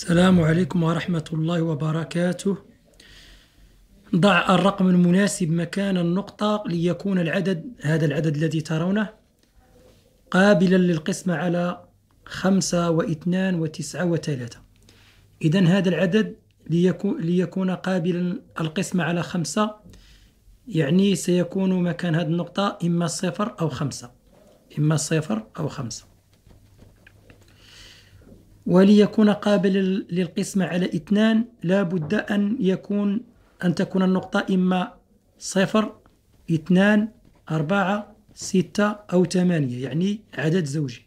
السلام عليكم ورحمة الله وبركاته ضع الرقم المناسب مكان النقطة ليكون العدد هذا العدد الذي ترونه قابلا للقسمة على خمسة واثنان وتسعة وثلاثة إذا هذا العدد ليكون, ليكون قابلا القسمة على خمسة يعني سيكون مكان هذه النقطة إما صفر أو خمسة إما صفر أو خمسة وليكون قابل للقسمة على اثنان لا بد أن يكون أن تكون النقطة إما صفر اثنان أربعة ستة أو ثمانية يعني عدد زوجي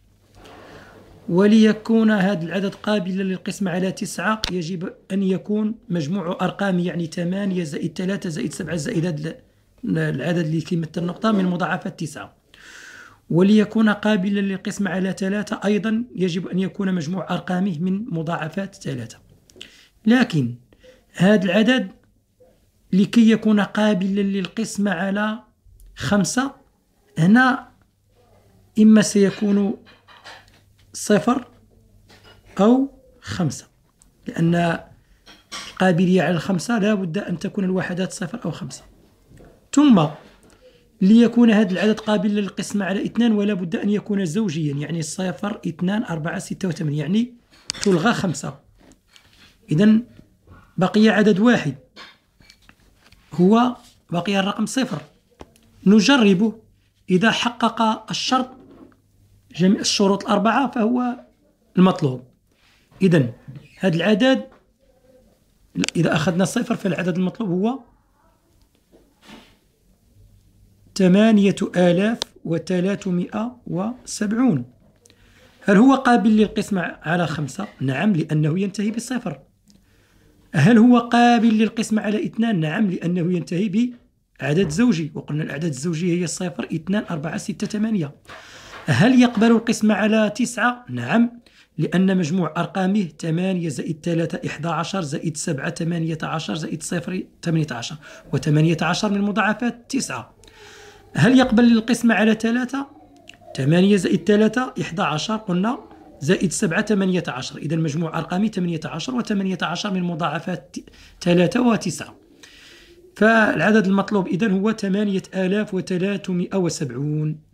وليكون هذا العدد قابلا للقسمة على تسعة يجب أن يكون مجموع أرقام يعني ثمانية زائد ثلاثة زائد سبعة زائد العدد اللي كيمثل النقطة من مضاعفات تسعة وليكون قابلا للقسم على ثلاثة أيضا يجب أن يكون مجموع أرقامه من مضاعفات ثلاثة لكن هذا العدد لكي يكون قابلا للقسم على خمسة هنا إما سيكون صفر أو خمسة لأن القابلية على الخمسة لا بد أن تكون الوحدات صفر أو خمسة ثم ليكون هذا العدد قابل للقسمة على اثنان ولا بد أن يكون زوجيا يعني صفر اثنان أربعة ستة وثمانية يعني تلغى خمسة إذا بقي عدد واحد هو بقي الرقم صفر نجربه إذا حقق الشرط جميع الشروط الأربعة فهو المطلوب إذا هذا العدد إذا أخذنا صفر فالعدد المطلوب هو ثمانية آلاف وثلاثمائة وسبعون هل هو قابل للقسمة على خمسة؟ نعم لأنه ينتهي بصفر هل هو قابل للقسمة على اثنان؟ نعم لأنه ينتهي بعدد زوجي وقلنا الأعداد الزوجية هي صفر اثنان أربعة ستة ثمانية هل يقبل القسمة على تسعة؟ نعم لأن مجموع أرقامه 8 زائد 3 11 زائد 7 18 زائد 0 18 و18 من المضاعفات 9 هل يقبل القسمة على ثلاثة؟ ثمانية زائد ثلاثة إحدى عشر قلنا زائد سبعة ثمانية عشر إذا مجموع أرقامي ثمانية عشر وثمانية عشر من مضاعفات ثلاثة وتسعة فالعدد المطلوب إذا هو ثمانية آلاف وثلاثمائة وسبعون